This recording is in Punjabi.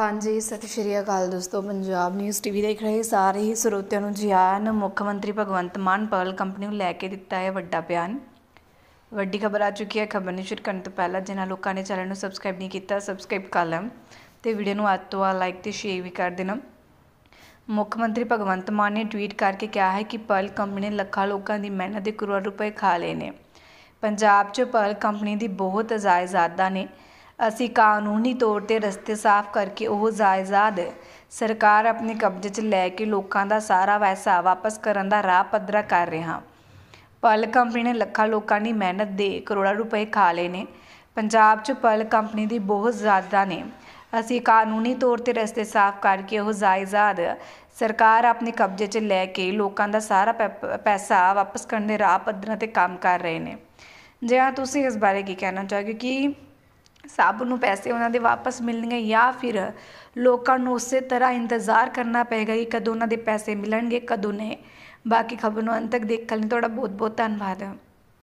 ਹਾਂਜੀ ਸਤਿ ਸ਼੍ਰੀ ਅਕਾਲ ਦੋਸਤੋ ਪੰਜਾਬ ਨਿਊਜ਼ ਟੀਵੀ ਦੇਖ ਰਹੇ ਸਾਰੇ ਹੀ ਸਰੋਤਿਆਂ ਨੂੰ ਜੀ ਆਇਆਂ ਮੁੱਖ ਮੰਤਰੀ ਭਗਵੰਤ ਮਾਨ ਪਰਲ ਕੰਪਨੀ ਨੂੰ ਲੈ ਕੇ ਦਿੱਤਾ ਹੈ ਵੱਡਾ ਬਿਆਨ ਵੱਡੀ ਖਬਰ ਆ ਚੁੱਕੀ ਹੈ ਖਬਰ ਨੂੰ ਸ਼ੁਰੂ ਕਰਨ ਤੋਂ ਪਹਿਲਾਂ ਜਿਨ੍ਹਾਂ ਲੋਕਾਂ ਨੇ ਚੈਨਲ ਨੂੰ ਸਬਸਕ੍ਰਾਈਬ ਨਹੀਂ ਕੀਤਾ ਸਬਸਕ੍ਰਾਈਬ ਕਰ ਲਮ ਤੇ ਵੀਡੀਓ ਨੂੰ ਅੱਜ ਤੋਂ ਆ ਲਾਈਕ ਤੇ ਸ਼ੇਅਰ ਵੀ ਕਰ ਦੇਣਾ ਮੁੱਖ ਮੰਤਰੀ ਭਗਵੰਤ ਮਾਨ ਨੇ ਟਵੀਟ ਕਰਕੇ ਕਿਹਾ ਹੈ ਕਿ ਪਰਲ ਕੰਪਨੀ ਨੇ ਲੱਖਾਂ ਲੋਕਾਂ ਦੀ ਮਿਹਨਤ ਦੇ ਕਰੋੜਾਂ ਰੁਪਏ ਖਾ ਲਏ ਨੇ ਪੰਜਾਬ 'ਚ ਪਰਲ ਕੰਪਨੀ ਦੀ ਬਹੁਤ ਜਾਇਦਾਦਾਂ ਨੇ ਅਸੀਂ ਕਾਨੂੰਨੀ ਤੌਰ ਤੇ ਰਸਤੇ ਸਾਫ਼ ਕਰਕੇ ਉਹ ਜਾਇਜ਼ਾਦ ਸਰਕਾਰ ਆਪਣੇ ਕਬਜ਼ੇ 'ਚ ਲੈ ਕੇ ਲੋਕਾਂ ਦਾ ਸਾਰਾ ਪੈਸਾ ਵਾਪਸ ਕਰਨ ਦਾ ਰਾਹ ਪੱਧਰਾ ਕਰ ਰਹੇ ਹਾਂ ਪਲ ਕੰਪਨੀ ਨੇ ਲੱਖਾਂ ਲੋਕਾਂ ਦੀ ਮਿਹਨਤ ਦੇ ਕਰੋੜਾਂ ਰੁਪਏ ਖਾ ਲਏ ਨੇ ਪੰਜਾਬ 'ਚ ਪਲ ਕੰਪਨੀ ਦੀ ਬਹੁਤ ਜ਼ਿਆਦਾ ਨੇ ਅਸੀਂ ਕਾਨੂੰਨੀ ਤੌਰ ਤੇ ਰਸਤੇ ਸਾਫ਼ ਕਰਕੇ ਉਹ ਜਾਇਜ਼ਾਦ ਸਰਕਾਰ ਆਪਣੇ ਕਬਜ਼ੇ 'ਚ ਲੈ ਕੇ ਲੋਕਾਂ ਦਾ ਸਾਰਾ ਪੈਸਾ ਵਾਪਸ ਕਰਨ ਦੇ ਰਾਹ ਪੱਧਰਾ ਤੇ ਕੰਮ ਕਰ ਰਹੇ ਨੇ ਜੇ ਹਾਂ ਤੁਸੀਂ ਇਸ ਬਾਰੇ ਕੀ ਕਹਿਣਾ ਚਾਹੋਗੇ ਕਿ ਸਭ ਨੂੰ ਪੈਸੇ ਉਹਨਾਂ ਦੇ ਵਾਪਸ ਮਿਲਣਗੇ ਜਾਂ ਫਿਰ ਲੋਕਾਂ ਨੂੰ ਉਸੇ ਤਰ੍ਹਾਂ ਇੰਤਜ਼ਾਰ ਕਰਨਾ ਪਏਗਾ ਕਿ ਕਦੋਂ ਉਹਨਾਂ ਦੇ ਪੈਸੇ ਮਿਲਣਗੇ ਕਦੋਂ ਨਹੀਂ ਬਾਕੀ ਖਬਰ ਨੂੰ ਅੰਤ ਤੱਕ ਦੇਖਣ ਲਈ ਤੁਹਾਡਾ ਬਹੁਤ ਬਹੁਤ ਧੰਨਵਾਦ